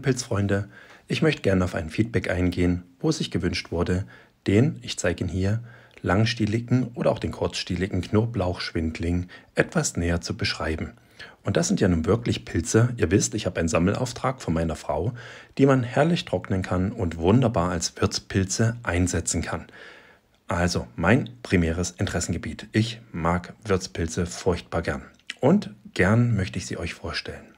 Pilzfreunde, ich möchte gerne auf ein Feedback eingehen, wo es sich gewünscht wurde, den, ich zeige ihn hier, langstieligen oder auch den kurzstieligen Knoblauchschwindling etwas näher zu beschreiben. Und das sind ja nun wirklich Pilze. Ihr wisst, ich habe einen Sammelauftrag von meiner Frau, die man herrlich trocknen kann und wunderbar als Wirtspilze einsetzen kann. Also mein primäres Interessengebiet. Ich mag Wirtspilze furchtbar gern. Und gern möchte ich sie euch vorstellen.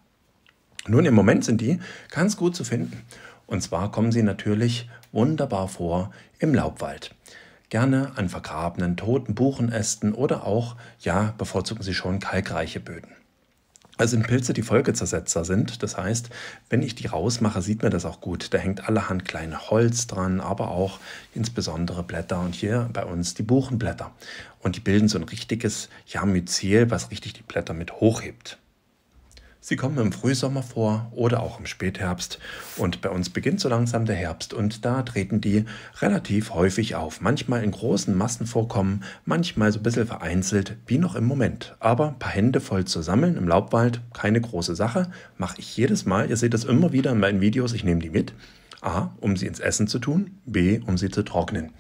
Nun, im Moment sind die ganz gut zu finden. Und zwar kommen sie natürlich wunderbar vor im Laubwald. Gerne an vergrabenen, toten Buchenästen oder auch, ja, bevorzugen sie schon kalkreiche Böden. Das sind Pilze, die Folgezersetzer sind. Das heißt, wenn ich die rausmache, sieht man das auch gut. Da hängt allerhand kleine Holz dran, aber auch insbesondere Blätter und hier bei uns die Buchenblätter. Und die bilden so ein richtiges ja, Myzel, was richtig die Blätter mit hochhebt. Sie kommen im Frühsommer vor oder auch im Spätherbst und bei uns beginnt so langsam der Herbst und da treten die relativ häufig auf. Manchmal in großen Massen vorkommen, manchmal so ein bisschen vereinzelt, wie noch im Moment. Aber ein paar Hände voll zu sammeln im Laubwald, keine große Sache, mache ich jedes Mal. Ihr seht das immer wieder in meinen Videos, ich nehme die mit. A, um sie ins Essen zu tun, B, um sie zu trocknen.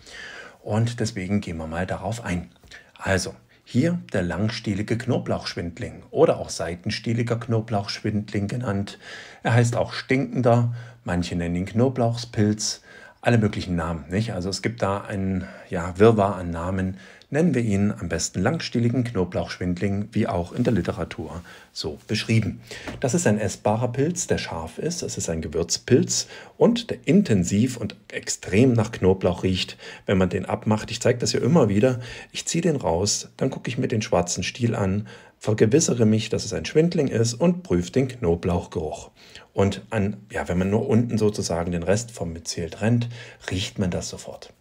Und deswegen gehen wir mal darauf ein. Also, hier der langstielige Knoblauchschwindling oder auch seitenstieliger Knoblauchschwindling genannt. Er heißt auch stinkender, manche nennen ihn Knoblauchspilz, alle möglichen Namen, nicht? Also es gibt da einen ja, Wirrwarr an Namen, nennen wir ihn am besten langstieligen Knoblauchschwindling, wie auch in der Literatur so beschrieben. Das ist ein essbarer Pilz, der scharf ist, es ist ein Gewürzpilz und der intensiv und extrem nach Knoblauch riecht, wenn man den abmacht. Ich zeige das ja immer wieder. Ich ziehe den raus, dann gucke ich mir den schwarzen Stiel an, vergewissere mich, dass es ein Schwindling ist und prüfe den Knoblauchgeruch. Und an, ja, wenn man nur unten sozusagen den Rest vom Myzel trennt, riecht man das sofort.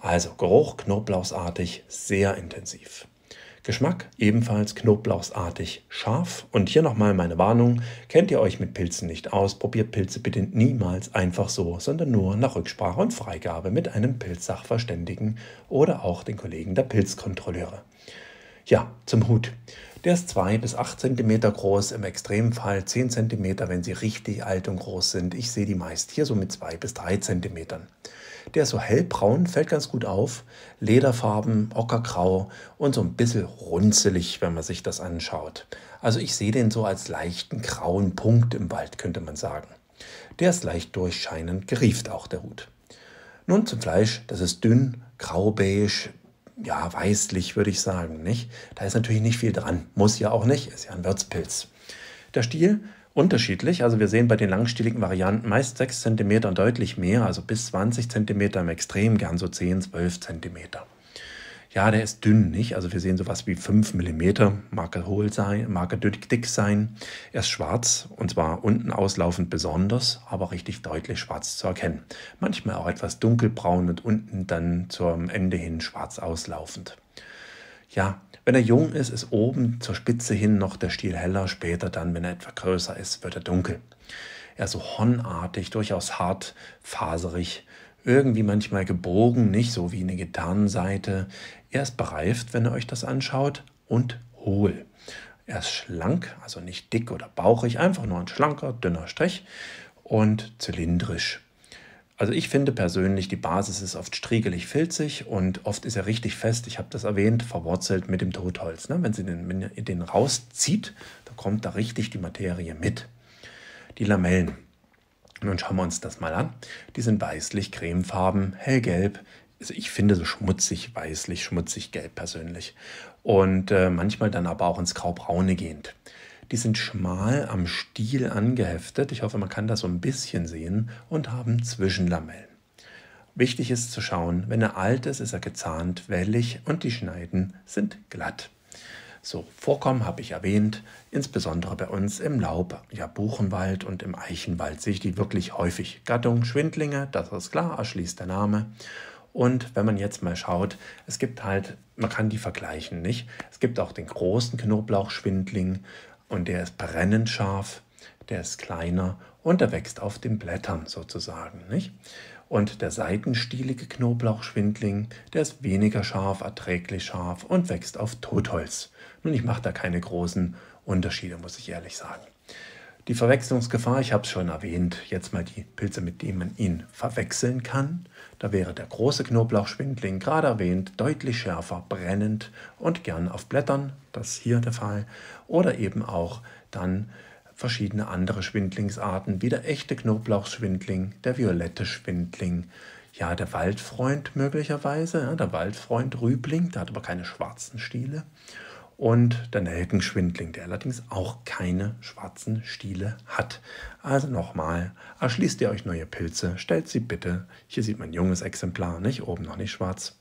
Also Geruch knoblauchsartig, sehr intensiv. Geschmack ebenfalls knoblauchsartig scharf. Und hier nochmal meine Warnung, kennt ihr euch mit Pilzen nicht aus, probiert Pilze bitte niemals einfach so, sondern nur nach Rücksprache und Freigabe mit einem Pilzsachverständigen oder auch den Kollegen der Pilzkontrolleure. Ja, zum Hut. Der ist 2 bis 8 cm groß, im Extremfall 10 cm, wenn sie richtig alt und groß sind. Ich sehe die meist hier so mit 2 bis 3 cm. Der ist so hellbraun, fällt ganz gut auf. Lederfarben, ockergrau und so ein bisschen runzelig, wenn man sich das anschaut. Also ich sehe den so als leichten grauen Punkt im Wald, könnte man sagen. Der ist leicht durchscheinend, gerieft auch der Hut. Nun zum Fleisch, das ist dünn, graubeige, ja, weißlich würde ich sagen, nicht? Da ist natürlich nicht viel dran, muss ja auch nicht, ist ja ein Würzpilz. Der Stiel unterschiedlich. Also wir sehen bei den langstieligen Varianten meist 6 cm und deutlich mehr, also bis 20 cm im Extrem, gern so 10, 12 cm. Ja, der ist dünn, nicht? Also wir sehen sowas wie 5 mm, mag er hohl sein, mag er dick sein. Er ist schwarz und zwar unten auslaufend besonders, aber richtig deutlich schwarz zu erkennen. Manchmal auch etwas dunkelbraun und unten dann zum Ende hin schwarz auslaufend ja, wenn er jung ist, ist oben zur Spitze hin noch der Stiel heller. Später dann, wenn er etwas größer ist, wird er dunkel. Er ist so hornartig, durchaus hart, faserig, irgendwie manchmal gebogen, nicht so wie eine Gitarrenseite. Er ist bereift, wenn ihr euch das anschaut, und hohl. Er ist schlank, also nicht dick oder bauchig, einfach nur ein schlanker, dünner Strich und zylindrisch also ich finde persönlich, die Basis ist oft striegelig-filzig und oft ist er richtig fest, ich habe das erwähnt, verwurzelt mit dem Totholz. Ne? Wenn sie den, den rauszieht, da kommt da richtig die Materie mit. Die Lamellen. Nun schauen wir uns das mal an. Die sind weißlich, cremefarben, hellgelb. Also ich finde so schmutzig, weißlich, schmutzig, gelb persönlich. Und äh, manchmal dann aber auch ins Graubraune gehend. Die sind schmal am Stiel angeheftet, ich hoffe man kann das so ein bisschen sehen, und haben Zwischenlamellen. Wichtig ist zu schauen, wenn er alt ist, ist er gezahnt, wellig und die Schneiden sind glatt. So, Vorkommen habe ich erwähnt, insbesondere bei uns im Laub, ja Buchenwald und im Eichenwald sehe ich die wirklich häufig. Gattung Schwindlinge, das ist klar, erschließt der Name. Und wenn man jetzt mal schaut, es gibt halt, man kann die vergleichen, nicht? Es gibt auch den großen Knoblauchschwindling, und der ist brennend scharf, der ist kleiner und der wächst auf den Blättern sozusagen. Nicht? Und der seitenstielige Knoblauchschwindling, der ist weniger scharf, erträglich scharf und wächst auf Totholz. Nun, ich mache da keine großen Unterschiede, muss ich ehrlich sagen. Die Verwechslungsgefahr, ich habe es schon erwähnt, jetzt mal die Pilze, mit denen man ihn verwechseln kann. Da wäre der große Knoblauchschwindling, gerade erwähnt, deutlich schärfer, brennend und gern auf Blättern, das ist hier der Fall, oder eben auch dann verschiedene andere Schwindlingsarten, wie der echte Knoblauchschwindling, der violette Schwindling, ja, der Waldfreund möglicherweise, ja, der Waldfreund Rübling, der hat aber keine schwarzen Stiele und der Nelkenschwindling, der allerdings auch keine schwarzen Stiele hat. Also nochmal, erschließt ihr euch neue Pilze, stellt sie bitte, hier sieht man ein junges Exemplar, nicht oben noch nicht schwarz,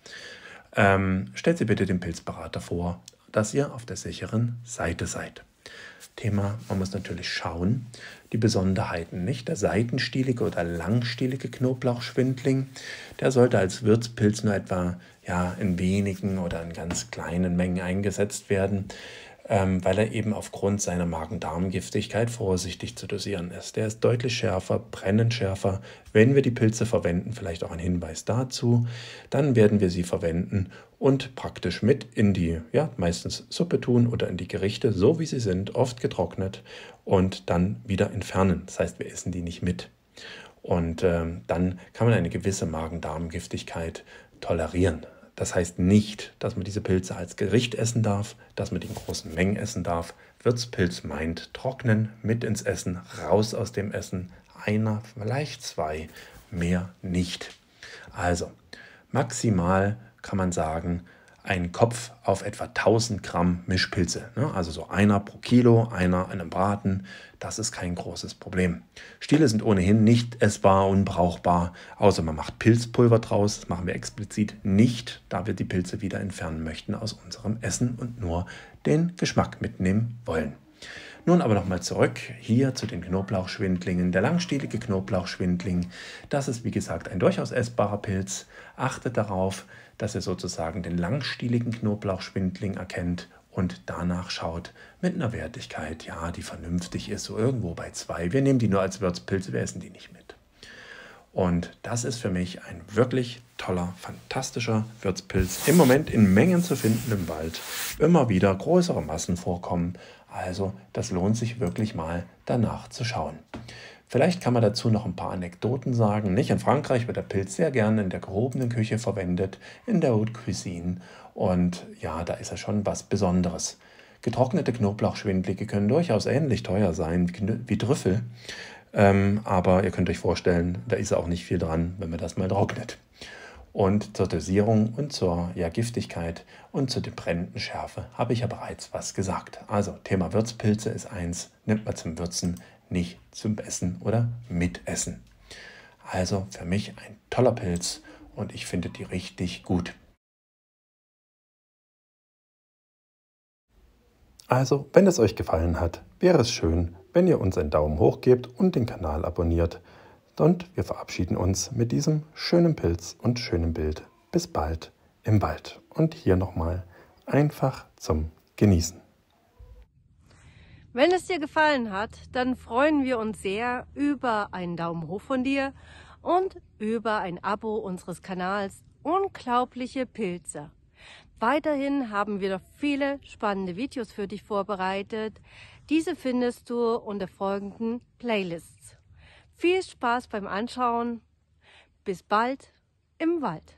ähm, stellt sie bitte dem Pilzberater vor, dass ihr auf der sicheren Seite seid. Thema, man muss natürlich schauen, die Besonderheiten nicht. Der seitenstielige oder langstielige Knoblauchschwindling, der sollte als Wirtspilz nur etwa ja in wenigen oder in ganz kleinen Mengen eingesetzt werden, ähm, weil er eben aufgrund seiner Magen-Darm-Giftigkeit vorsichtig zu dosieren ist. Der ist deutlich schärfer, brennend schärfer. Wenn wir die Pilze verwenden, vielleicht auch ein Hinweis dazu, dann werden wir sie verwenden und praktisch mit in die, ja, meistens Suppe tun oder in die Gerichte, so wie sie sind, oft getrocknet und dann wieder entfernen. Das heißt, wir essen die nicht mit. Und ähm, dann kann man eine gewisse Magen-Darm-Giftigkeit tolerieren. Das heißt nicht, dass man diese Pilze als Gericht essen darf, dass man die in großen Mengen essen darf. Wirtspilz meint trocknen, mit ins Essen, raus aus dem Essen, einer, vielleicht zwei, mehr nicht. Also maximal kann man sagen, einen Kopf auf etwa 1000 Gramm Mischpilze. Ne? Also so einer pro Kilo, einer einem Braten. Das ist kein großes Problem. Stiele sind ohnehin nicht essbar, unbrauchbar, außer man macht Pilzpulver draus. Das machen wir explizit nicht, da wir die Pilze wieder entfernen möchten aus unserem Essen und nur den Geschmack mitnehmen wollen. Nun aber nochmal zurück hier zu den Knoblauchschwindlingen. Der langstielige Knoblauchschwindling, das ist wie gesagt ein durchaus essbarer Pilz. Achtet darauf, dass ihr sozusagen den langstieligen Knoblauchschwindling erkennt und danach schaut mit einer Wertigkeit, ja, die vernünftig ist, so irgendwo bei zwei. Wir nehmen die nur als Würzpilze, wir essen die nicht mit. Und das ist für mich ein wirklich toller, fantastischer Würzpilz. Im Moment in Mengen zu finden im Wald. Immer wieder größere Massen vorkommen. Also das lohnt sich wirklich mal danach zu schauen. Vielleicht kann man dazu noch ein paar Anekdoten sagen. Nicht in Frankreich wird der Pilz sehr gerne in der gehobenen Küche verwendet, in der Haute Cuisine. Und ja, da ist er schon was Besonderes. Getrocknete Knoblauchschwindlige können durchaus ähnlich teuer sein wie Trüffel. Ähm, aber ihr könnt euch vorstellen, da ist auch nicht viel dran, wenn man das mal trocknet. Und zur Dosierung und zur ja, Giftigkeit und zur brennenden Schärfe habe ich ja bereits was gesagt. Also Thema Würzpilze ist eins, nimmt man zum Würzen, nicht zum Essen oder Mitessen. Also für mich ein toller Pilz und ich finde die richtig gut. Also, wenn es euch gefallen hat, wäre es schön, wenn ihr uns einen Daumen hoch gebt und den Kanal abonniert. Und wir verabschieden uns mit diesem schönen Pilz und schönen Bild. Bis bald im Wald. Und hier nochmal einfach zum Genießen. Wenn es dir gefallen hat, dann freuen wir uns sehr über einen Daumen hoch von dir und über ein Abo unseres Kanals Unglaubliche Pilze. Weiterhin haben wir noch viele spannende Videos für dich vorbereitet. Diese findest du unter folgenden Playlists. Viel Spaß beim Anschauen. Bis bald im Wald.